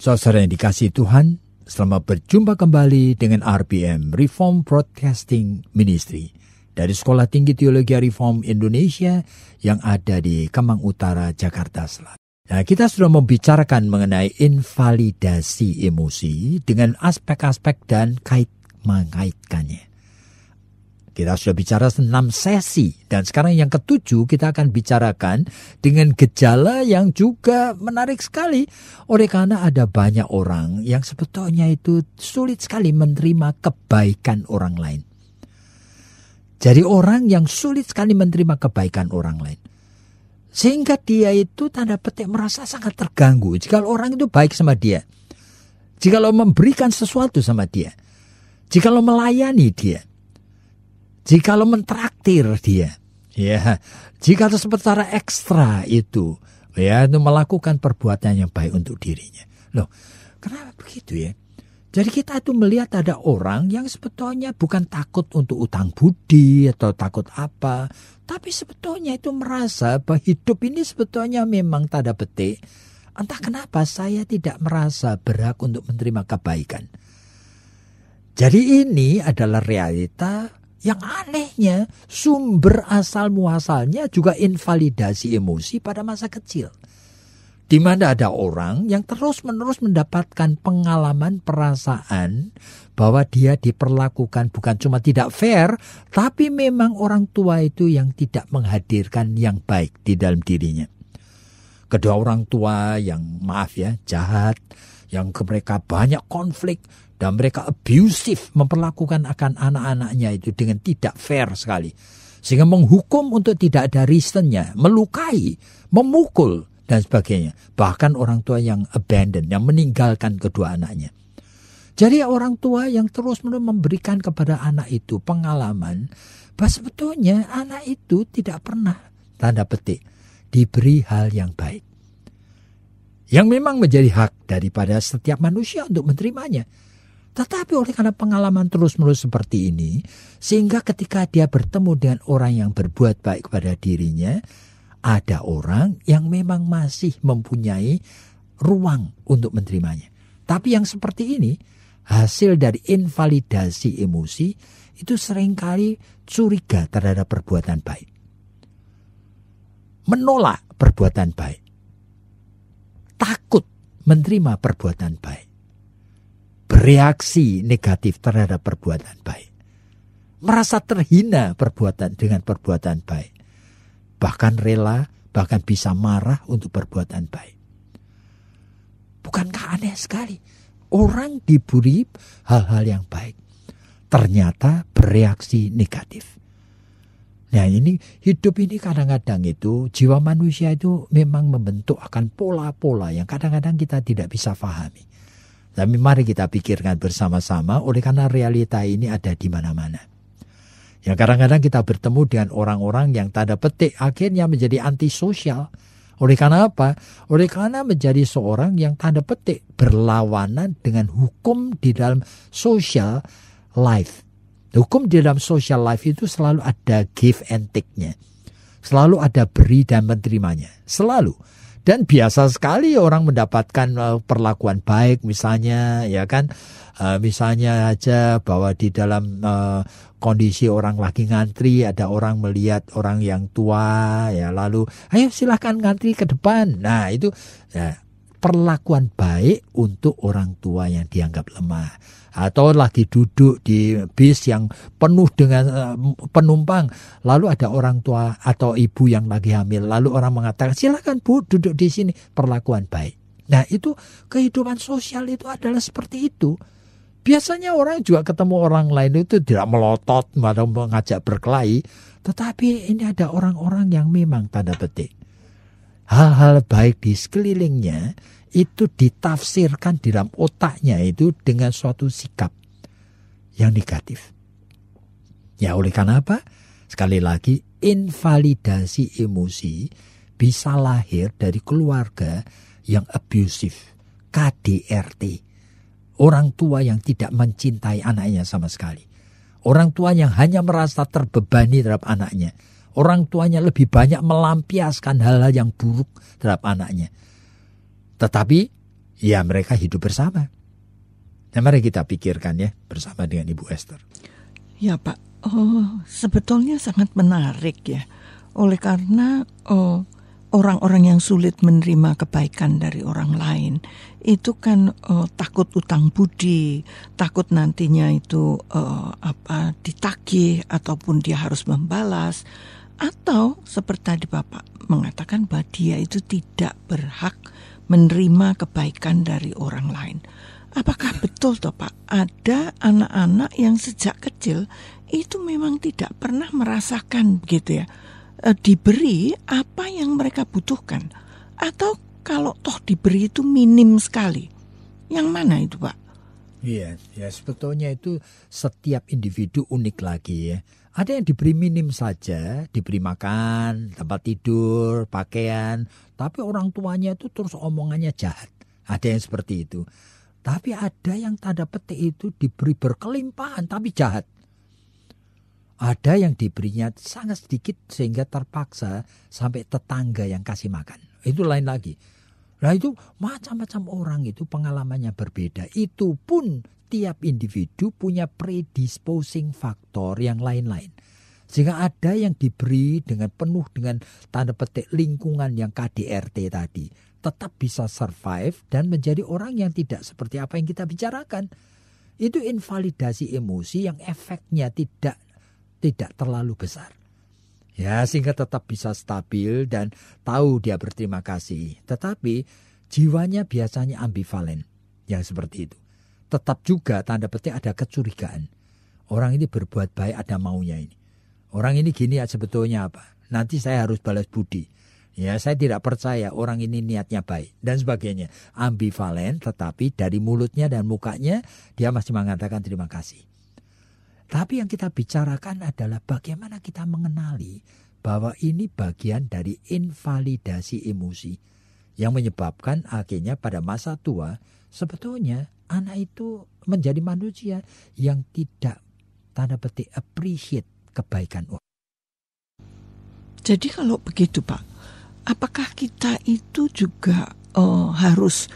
Saudara yang dikasih Tuhan, Selamat berjumpa kembali dengan RPM Reform Broadcasting Ministry dari Sekolah Tinggi Teologi Reform Indonesia yang ada di Kemang Utara, Jakarta Selatan. Nah, kita sudah membicarakan mengenai invalidasi emosi dengan aspek-aspek dan kait mengaitkannya. Kita sudah bicara 6 sesi dan sekarang yang ketujuh kita akan bicarakan dengan gejala yang juga menarik sekali. Oleh karena ada banyak orang yang sebetulnya itu sulit sekali menerima kebaikan orang lain. Jadi orang yang sulit sekali menerima kebaikan orang lain. Sehingga dia itu tanda petik merasa sangat terganggu jika orang itu baik sama dia. jika lo memberikan sesuatu sama dia. jika lo melayani dia jika lo mentraktir dia ya jika itu sementara ekstra itu ya itu melakukan perbuatan yang baik untuk dirinya loh kenapa begitu ya jadi kita itu melihat ada orang yang sebetulnya bukan takut untuk utang budi atau takut apa. Tapi sebetulnya itu merasa bahwa hidup ini sebetulnya memang tanda petik. Entah kenapa saya tidak merasa berhak untuk menerima kebaikan. Jadi ini adalah realita yang anehnya sumber asal muasalnya juga invalidasi emosi pada masa kecil. Di mana ada orang yang terus-menerus mendapatkan pengalaman perasaan bahwa dia diperlakukan bukan cuma tidak fair, tapi memang orang tua itu yang tidak menghadirkan yang baik di dalam dirinya. Kedua orang tua yang maaf ya, jahat, yang mereka banyak konflik dan mereka abusive memperlakukan akan anak-anaknya itu dengan tidak fair sekali. Sehingga menghukum untuk tidak ada reasonnya, melukai, memukul, dan sebagainya. Bahkan orang tua yang abandon, yang meninggalkan kedua anaknya. Jadi orang tua yang terus menerus memberikan kepada anak itu pengalaman bahwa sebetulnya anak itu tidak pernah tanda petik diberi hal yang baik. Yang memang menjadi hak daripada setiap manusia untuk menerimanya. Tetapi oleh karena pengalaman terus-menerus seperti ini, sehingga ketika dia bertemu dengan orang yang berbuat baik kepada dirinya, ada orang yang memang masih mempunyai ruang untuk menerimanya. Tapi yang seperti ini, hasil dari invalidasi emosi itu seringkali curiga terhadap perbuatan baik. Menolak perbuatan baik. Takut menerima perbuatan baik bereaksi negatif terhadap perbuatan baik. Merasa terhina perbuatan dengan perbuatan baik. Bahkan rela, bahkan bisa marah untuk perbuatan baik. Bukankah aneh sekali? Orang diburi hal-hal yang baik. Ternyata bereaksi negatif. Nah ini hidup ini kadang-kadang itu jiwa manusia itu memang membentuk akan pola-pola yang kadang-kadang kita tidak bisa pahami. Tapi mari kita pikirkan bersama-sama oleh karena realita ini ada di mana-mana. Yang kadang-kadang kita bertemu dengan orang-orang yang tanda petik akhirnya menjadi antisosial. Oleh karena apa? Oleh karena menjadi seorang yang tanda petik berlawanan dengan hukum di dalam social life. Hukum di dalam social life itu selalu ada give and take-nya. Selalu ada beri dan menerimanya. Selalu dan biasa sekali orang mendapatkan eh, perlakuan baik misalnya ya kan uh, misalnya aja bahwa di dalam uh, kondisi orang lagi ngantri, ada orang melihat orang yang tua, ya lalu, ayo silahkan ngantri ke depan. Nah itu ya, perlakuan baik untuk orang tua yang dianggap lemah atau lagi duduk di bis yang penuh dengan eh, penumpang lalu ada orang tua atau ibu yang lagi hamil lalu orang mengatakan silakan Bu duduk di sini perlakuan baik nah itu kehidupan sosial itu adalah seperti itu Biasanya orang juga ketemu orang lain itu tidak melotot malah mengajak berkelahi, tetapi ini ada orang-orang yang memang tanda petik hal-hal baik di sekelilingnya itu ditafsirkan di dalam otaknya itu dengan suatu sikap yang negatif. Ya oleh karena apa? Sekali lagi invalidasi emosi bisa lahir dari keluarga yang abusif, KDRT. Orang tua yang tidak mencintai anaknya sama sekali. Orang tua yang hanya merasa terbebani terhadap anaknya. Orang tuanya lebih banyak melampiaskan hal-hal yang buruk terhadap anaknya. Tetapi ya mereka hidup bersama. Nah, mari kita pikirkan ya bersama dengan Ibu Esther. Ya Pak, oh sebetulnya sangat menarik ya. Oleh karena oh orang-orang yang sulit menerima kebaikan dari orang lain itu kan oh, takut utang budi, takut nantinya itu oh, apa ditagih ataupun dia harus membalas atau seperti tadi Bapak mengatakan bahwa dia itu tidak berhak menerima kebaikan dari orang lain. Apakah betul toh Pak ada anak-anak yang sejak kecil itu memang tidak pernah merasakan begitu ya eh, diberi apa yang mereka butuhkan atau kalau toh diberi itu minim sekali. Yang mana itu Pak? Iya, ya sebetulnya itu setiap individu unik lagi ya. Ada yang diberi minim saja, diberi makan, tempat tidur, pakaian, tapi orang tuanya itu terus omongannya jahat. Ada yang seperti itu. Tapi ada yang tanda petik itu diberi berkelimpahan tapi jahat. Ada yang diberinya sangat sedikit sehingga terpaksa sampai tetangga yang kasih makan. Itu lain lagi. Nah itu macam-macam orang itu pengalamannya berbeda. Itu pun setiap individu punya predisposing faktor yang lain-lain. Sehingga ada yang diberi dengan penuh dengan tanda petik lingkungan yang KDRT tadi. Tetap bisa survive dan menjadi orang yang tidak seperti apa yang kita bicarakan. Itu invalidasi emosi yang efeknya tidak tidak terlalu besar. Ya, sehingga tetap bisa stabil dan tahu dia berterima kasih. Tetapi jiwanya biasanya ambivalen yang seperti itu tetap juga tanda petik ada kecurigaan. Orang ini berbuat baik ada maunya ini. Orang ini gini ya sebetulnya apa? Nanti saya harus balas budi. Ya, saya tidak percaya orang ini niatnya baik dan sebagainya. Ambivalen tetapi dari mulutnya dan mukanya dia masih mengatakan terima kasih. Tapi yang kita bicarakan adalah bagaimana kita mengenali bahwa ini bagian dari invalidasi emosi yang menyebabkan akhirnya pada masa tua sebetulnya anak itu menjadi manusia yang tidak tanda petik appreciate kebaikan orang. Jadi kalau begitu Pak, apakah kita itu juga uh, harus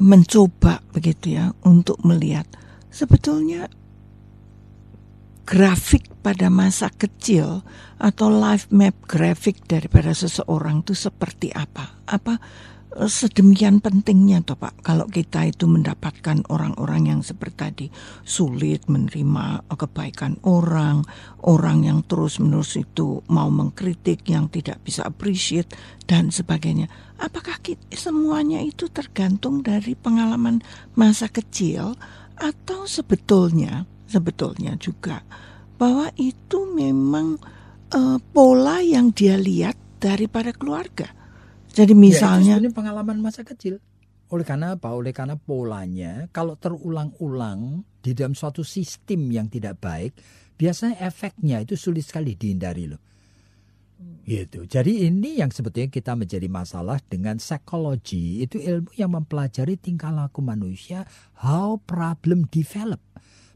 mencoba begitu ya untuk melihat sebetulnya grafik pada masa kecil atau life map grafik daripada seseorang itu seperti apa? Apa sedemikian pentingnya toh Pak kalau kita itu mendapatkan orang-orang yang seperti tadi sulit menerima kebaikan orang, orang yang terus-menerus itu mau mengkritik yang tidak bisa appreciate dan sebagainya. Apakah kita, semuanya itu tergantung dari pengalaman masa kecil atau sebetulnya sebetulnya juga bahwa itu memang uh, pola yang dia lihat daripada keluarga jadi misalnya ya, itu pengalaman masa kecil. Oleh karena apa? Oleh karena polanya kalau terulang-ulang di dalam suatu sistem yang tidak baik, biasanya efeknya itu sulit sekali dihindari loh. Gitu. Jadi ini yang sebetulnya kita menjadi masalah dengan psikologi itu ilmu yang mempelajari tingkah laku manusia, how problem develop.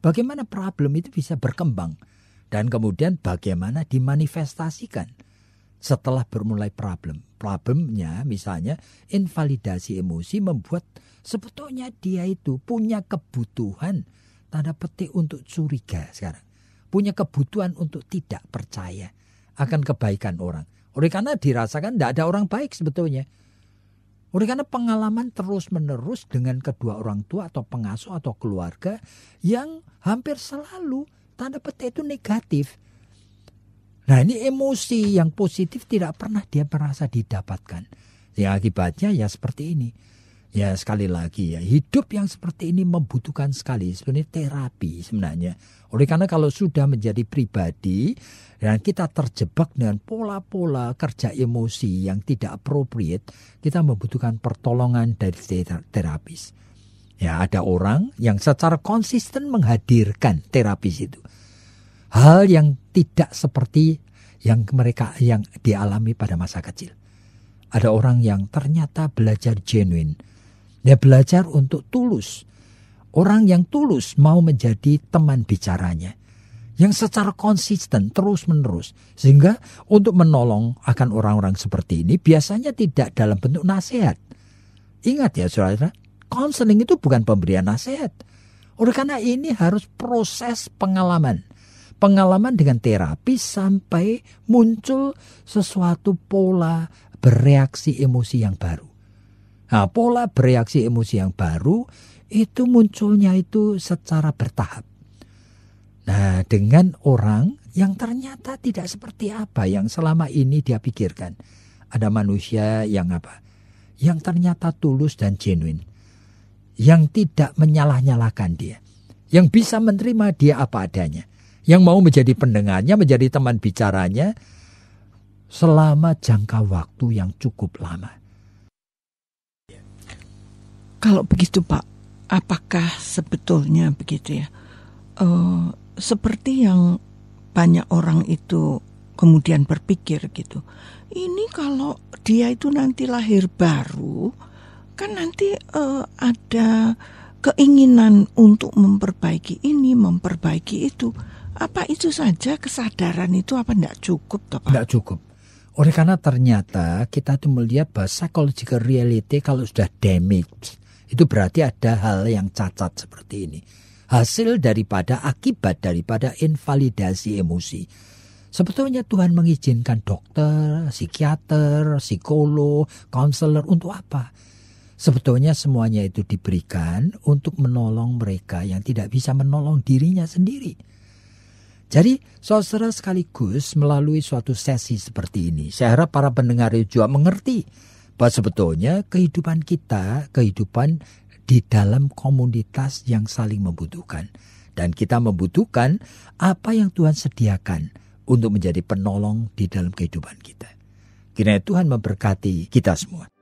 Bagaimana problem itu bisa berkembang dan kemudian bagaimana dimanifestasikan setelah bermulai problem. Problemnya misalnya invalidasi emosi membuat sebetulnya dia itu punya kebutuhan tanda petik untuk curiga sekarang. Punya kebutuhan untuk tidak percaya akan kebaikan orang. Oleh karena dirasakan tidak ada orang baik sebetulnya. Oleh karena pengalaman terus-menerus dengan kedua orang tua atau pengasuh atau keluarga yang hampir selalu tanda petik itu negatif Nah ini emosi yang positif tidak pernah dia merasa didapatkan. Ya akibatnya ya seperti ini. Ya sekali lagi ya hidup yang seperti ini membutuhkan sekali sebenarnya terapi sebenarnya. Oleh karena kalau sudah menjadi pribadi dan kita terjebak dengan pola-pola kerja emosi yang tidak appropriate, kita membutuhkan pertolongan dari terapis. Ya ada orang yang secara konsisten menghadirkan terapis itu hal yang tidak seperti yang mereka yang dialami pada masa kecil. Ada orang yang ternyata belajar genuine. Dia belajar untuk tulus. Orang yang tulus mau menjadi teman bicaranya yang secara konsisten terus-menerus sehingga untuk menolong akan orang-orang seperti ini biasanya tidak dalam bentuk nasihat. Ingat ya Saudara, counseling itu bukan pemberian nasihat. Oleh karena ini harus proses pengalaman pengalaman dengan terapi sampai muncul sesuatu pola bereaksi emosi yang baru. Nah, pola bereaksi emosi yang baru itu munculnya itu secara bertahap. Nah, dengan orang yang ternyata tidak seperti apa yang selama ini dia pikirkan. Ada manusia yang apa? Yang ternyata tulus dan genuine. Yang tidak menyalah-nyalakan dia. Yang bisa menerima dia apa adanya yang mau menjadi pendengarnya, menjadi teman bicaranya selama jangka waktu yang cukup lama. Kalau begitu Pak, apakah sebetulnya begitu ya? Uh, seperti yang banyak orang itu kemudian berpikir gitu. Ini kalau dia itu nanti lahir baru, kan nanti uh, ada keinginan untuk memperbaiki ini, memperbaiki itu apa itu saja kesadaran itu apa tidak cukup toh Tidak cukup. Oleh karena ternyata kita tuh melihat bahasa psychological reality kalau sudah damage itu berarti ada hal yang cacat seperti ini. Hasil daripada akibat daripada invalidasi emosi. Sebetulnya Tuhan mengizinkan dokter, psikiater, psikolog, konselor untuk apa? Sebetulnya semuanya itu diberikan untuk menolong mereka yang tidak bisa menolong dirinya sendiri jadi saudara sekaligus melalui suatu sesi seperti ini, saya harap para pendengar juga mengerti bahwa sebetulnya kehidupan kita, kehidupan di dalam komunitas yang saling membutuhkan. Dan kita membutuhkan apa yang Tuhan sediakan untuk menjadi penolong di dalam kehidupan kita. Kiranya Tuhan memberkati kita semua.